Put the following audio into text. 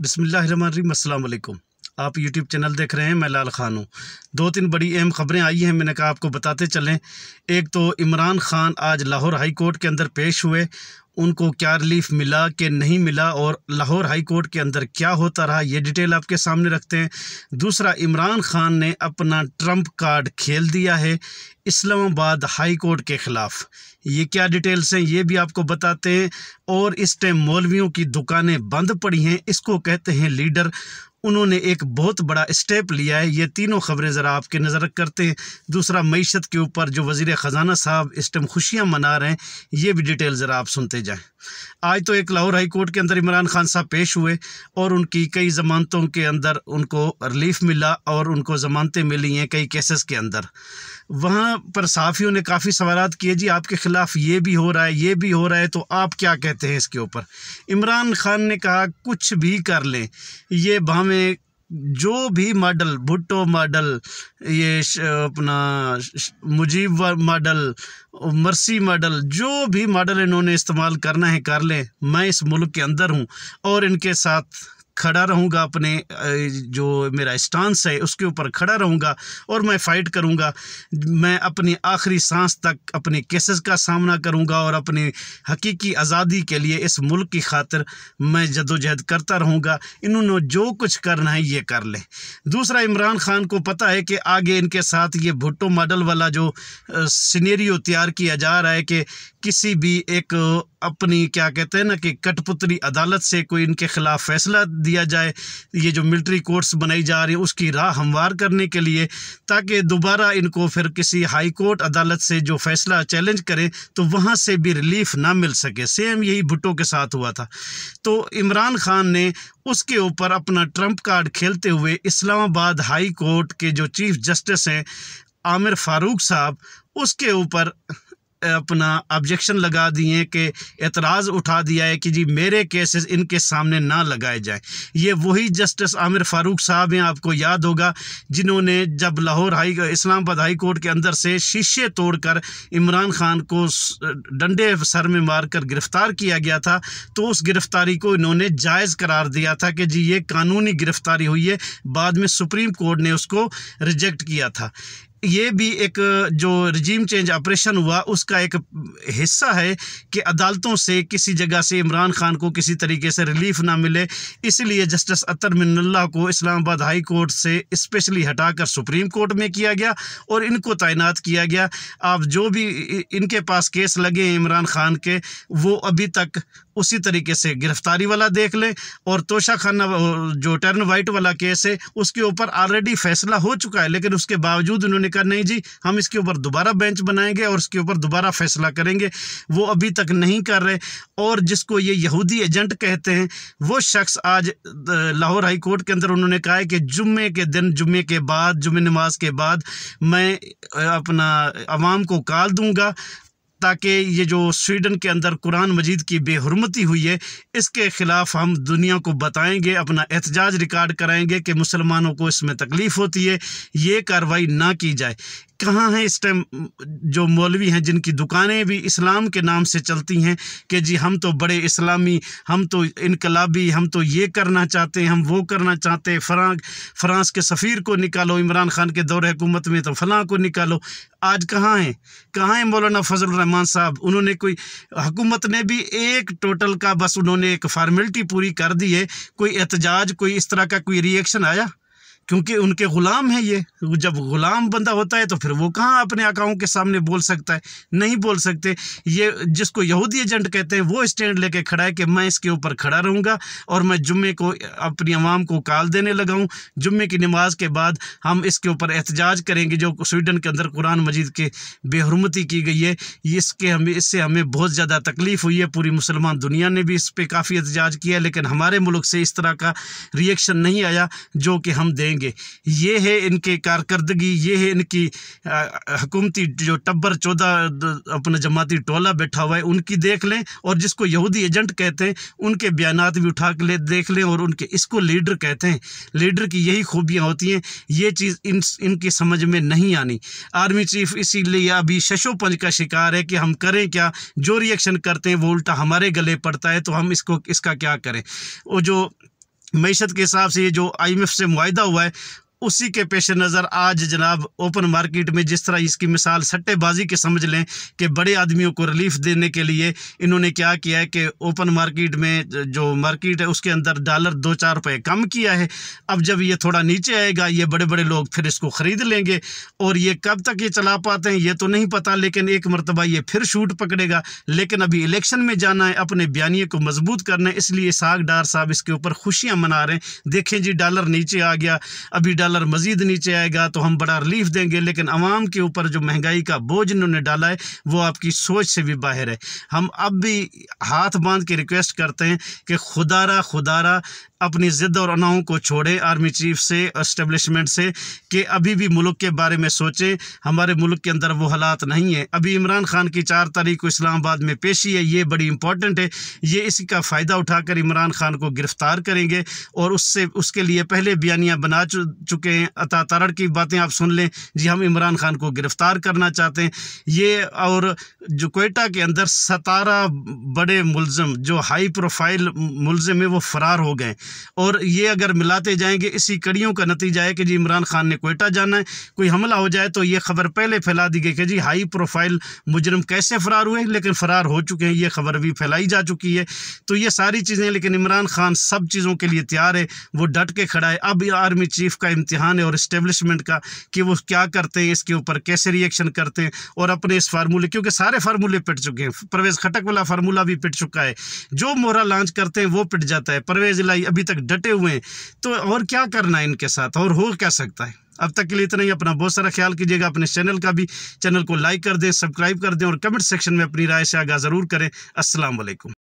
बसमिल आप YouTube channel देख रहे हैं मैं लाल खान हूँ दो तीन बड़ी अहम खबरें आई हैं मैंने कहा आपको बताते चलें एक तो इमरान खान आज लाहौर हाई कोर्ट के अंदर पेश हुए उनको क्या रिलीफ मिला कि नहीं मिला और लाहौर हाई कोर्ट के अंदर क्या होता रहा ये डिटेल आपके सामने रखते हैं दूसरा इमरान खान ने अपना ट्रम्प कार्ड खेल दिया है इस्लामाबाद हाई कोर्ट के ख़िलाफ़ ये क्या डिटेल्स हैं ये भी आपको बताते हैं और इस टाइम मौलवियों की दुकानें बंद पड़ी हैं इसको कहते हैं लीडर उन्होंने एक बहुत बड़ा स्टेप लिया है ये तीनों खबरें ज़रा आपके नज़र करते हैं दूसरा मीशत के ऊपर जो वज़ी ख़जाना साहब इस टाइम खुशियाँ मना रहे हैं ये भी डिटेल ज़रा आप सुनते जाएँ आज तो एक लाहौर हाई कोर्ट के अंदर इमरान खान साहब पेश हुए और उनकी कई ज़मानतों के अंदर उनको रिलीफ मिला और उनको ज़मानतें मिली हैं कई केसेस के अंदर वहाँ पर सहाफ़ियों ने काफ़ी सवाल किए जी आपके ख़िलाफ़ ये भी हो रहा है ये भी हो रहा है तो आप क्या कहते हैं इसके ऊपर इमरान खान ने कहा कुछ भी कर लें ये भावें जो भी मॉडल भुट्टो मॉडल ये अपना मुजीब मॉडल मरसी मॉडल जो भी मॉडल इन्होंने इस्तेमाल करना है कर लें मैं इस मुल्क के अंदर हूँ और इनके साथ खड़ा रहूँगा अपने जो मेरा स्टांस है उसके ऊपर खड़ा रहूँगा और मैं फ़ाइट करूँगा मैं अपनी आखिरी सांस तक अपने केसेस का सामना करूँगा और अपने हकीकी आज़ादी के लिए इस मुल्क की खातर मैं जदोजहद करता रहूँगा इन्होंने जो कुछ करना है ये कर लें दूसरा इमरान खान को पता है कि आगे इनके साथ ये भुट्टो मॉडल वाला जो सीनेरियो तैयार किया जा रहा है कि किसी भी एक अपनी क्या कहते हैं ना कि कठपुतली अदालत से कोई इनके ख़िलाफ़ फैसला दिया जाए ये जो मिलिट्री कोर्ट्स बनाई जा रही है उसकी राह हमवार करने के लिए ताकि दोबारा इनको फिर किसी हाई कोर्ट अदालत से जो फैसला चैलेंज करें तो वहाँ से भी रिलीफ ना मिल सके सेम यही भुट्टो के साथ हुआ था तो इमरान खान ने उसके ऊपर अपना ट्रम्प कार्ड खेलते हुए इस्लामाबाद हाई कोर्ट के जो चीफ जस्टिस हैं आमिर फारूक साहब उसके ऊपर अपना ऑब्जेक्शन लगा दिए कि एतराज़ उठा दिया है कि जी मेरे केसेस इनके सामने ना लगाए जाएं ये वही जस्टिस आमिर फ़ारूक साहब हैं आपको याद होगा जिन्होंने जब Lahore high Islamabad high court के अंदर से शीशे तोड़कर इमरान खान को डंडे सर में मारकर गिरफ़्तार किया गया था तो उस गिरफ़्तारी को इन्होंने जायज़ करार दिया था कि जी ये कानूनी गिरफ़्तारी हुई है बाद में सुप्रीम कोर्ट ने उसको रिजेक्ट किया था ये भी एक जो रजीम चेंज ऑपरेशन हुआ उसका एक हिस्सा है कि अदालतों से किसी जगह से इमरान खान को किसी तरीके से रिलीफ ना मिले इसलिए जस्टिस अतर मिनल्ला को इस्लामाबाद हाई कोर्ट से स्पेशली हटाकर सुप्रीम कोर्ट में किया गया और इनको तैनात किया गया आप जो भी इनके पास केस लगे हैं इमरान खान के वो अभी तक उसी तरीके से गिरफ्तारी वाला देख लें और तोशा खाना जो टर्न वाइट वाला केस है उसके ऊपर ऑलरेडी फैसला हो चुका है लेकिन उसके बावजूद उन्होंने कहा नहीं जी हम इसके ऊपर दोबारा बेंच बनाएंगे और उसके ऊपर दोबारा फैसला करेंगे वो अभी तक नहीं कर रहे और जिसको ये यहूदी एजेंट कहते हैं वो शख्स आज लाहौर हाई कोर्ट के अंदर उन्होंने कहा है कि जुम्मे के दिन जुम्मे के बाद जुम्मे नमाज के बाद मैं अपना आवाम को काल दूंगा ताकि ये जो स्वीडन के अंदर कुरान मजीद की बेहरमती हुई है इसके ख़िलाफ़ हम दुनिया को बताएंगे अपना एहतजाज रिकॉर्ड कराएंगे कि मुसलमानों को इसमें तकलीफ़ होती है ये कार्रवाई ना की जाए कहाँ हैं इस टाइम जो मौलवी हैं जिनकी दुकानें भी इस्लाम के नाम से चलती हैं कि जी हम तो बड़े इस्लामी हम तो इनकलाबी हम तो ये करना चाहते हैं हम वो करना चाहते हैं फ्रांस फ्रांस के सफ़ीर को निकालो इमरान खान के दौर हुकूमत में तो फ़लाँ को निकालो आज कहाँ हैं कहाँ हैं मौलाना रहमान साहब उन्होंने कोई हुकूमत ने भी एक टोटल का बस उन्होंने एक फार्मेलिटी पूरी कर दी है कोई एहतजाज कोई इस तरह का कोई रिएक्शन आया क्योंकि उनके ग़ुलाम हैं ये जब ग़ुलाम बंदा होता है तो फिर वो कहाँ अपने आकाओं के सामने बोल सकता है नहीं बोल सकते ये जिसको यहूदी एजेंट कहते हैं वो स्टैंड लेके खड़ा है कि मैं इसके ऊपर खड़ा रहूँगा और मैं जुम्मे को अपनी आवाम को काल देने लगाऊँ जुम्मे की नमाज़ के बाद हम इसके ऊपर एहतजाज करेंगे जो स्वीडन के अंदर कुरान मजीद के बेहरमती की गई है इसके हमें इससे हमें बहुत ज़्यादा तकलीफ़ हुई है पूरी मुसलमान दुनिया ने भी इस पर काफ़ी एहतजाज किया लेकिन हमारे मुल्क से इस तरह का रिएक्शन नहीं आया जो कि हम देंगे करेंगे ये है इनके कारकर्दगी ये है इनकी हकूमती जो टब्बर चौदह अपना जमाती टोला बैठा हुआ है उनकी देख लें और जिसको यहूदी एजेंट कहते हैं उनके बयान भी उठा के ले देख लें और उनके इसको लीडर कहते हैं लीडर की यही खूबियाँ होती हैं ये चीज़ इन इनकी समझ में नहीं आनी आर्मी चीफ इसीलिए अभी शशोपंज का शिकार है कि हम करें क्या जो रिएक्शन करते हैं वो उल्टा हमारे गले पड़ता है तो हम इसको इसका क्या करें वो जो मीशत के हिसाब से ये जो आई एम एफ से माहा हुआ है उसी के पेश नज़र आज जनाब ओपन मार्केट में जिस तरह इसकी मिसाल सट्टेबाजी के समझ लें कि बड़े आदमियों को रिलीफ देने के लिए इन्होंने क्या किया है कि ओपन मार्केट में जो मार्केट है उसके अंदर डॉलर दो चार रुपये कम किया है अब जब ये थोड़ा नीचे आएगा ये बड़े बड़े लोग फिर इसको ख़रीद लेंगे और ये कब तक ये चला पाते हैं ये तो नहीं पता लेकिन एक मरतबा ये फिर शूट पकड़ेगा लेकिन अभी इलेक्शन में जाना है अपने बयानी को मजबूत करना है इसलिए साग डार साहब इसके ऊपर खुशियाँ मना रहे हैं देखें जी डॉलर नीचे आ गया अभी डॉलर डॉलर मज़ीद नीचे आएगा तो हम बड़ा रिलीफ देंगे लेकिन आवाम के ऊपर जो महंगाई का बोझ इन्होंने डाला है वो आपकी सोच से भी बाहर है हम अब भी हाथ बांध के रिक्वेस्ट करते हैं कि खुदारा खुदारा अपनी ज़िद्द और अनाओं को छोड़े आर्मी चीफ से इस्टेब्लिशमेंट से कि अभी भी मुल्क के बारे में सोचें हमारे मुल्क के अंदर वो हालात नहीं है अभी इमरान खान की चार तारीख को इस्लामाबाद में पेशी है ये बड़ी इंपॉर्टेंट है ये इसका फ़ायदा उठाकर इमरान खान को गिरफ़्तार करेंगे और उससे उसके लिए पहले बयानियाँ बना चुके हैं अता तारड़ की बातें आप सुन लें जी हम इमरान खान को गिरफ़्तार करना चाहते हैं ये और जो कोयटा के अंदर सतारा बड़े मुलम जो हाई प्रोफाइल मुलम है वो फ़रार हो गए और ये अगर मिलाते जाएंगे इसी कड़ियों का नतीजा है कि जी इमरान खान ने कोयटा जाना है कोई हमला हो जाए तो ये खबर पहले फैला दी गई कि जी हाई प्रोफाइल मुजरम कैसे फ़रार हुए लेकिन फ़रार हो चुके हैं ये खबर भी फैलाई जा चुकी है तो ये सारी चीज़ें लेकिन इमरान खान सब चीज़ों के लिए तैयार है वो डट के खड़ा है अब आर्मी चीफ़ का इम्तहान है और इस्टेबलिशमेंट का कि वो क्या करते हैं इसके ऊपर कैसे रिएक्शन करते हैं और अपने इस फार्मूले क्योंकि सारे फार्मूले पिट चुके हैं परवेज़ खटक वाला फार्मूला भी पिट चुका है जो मोहरा लॉन्च करते हैं वो पिट जाता है परवेज़ लाई अभी तक डटे हुए हैं तो और क्या करना है इनके साथ और हो क्या सकता है अब तक के लिए इतना ही अपना बहुत सारा ख्याल कीजिएगा अपने चैनल का भी चैनल को लाइक कर दें सब्सक्राइब कर दें और कमेंट सेक्शन में अपनी राय से आगा ज़रूर करें असलम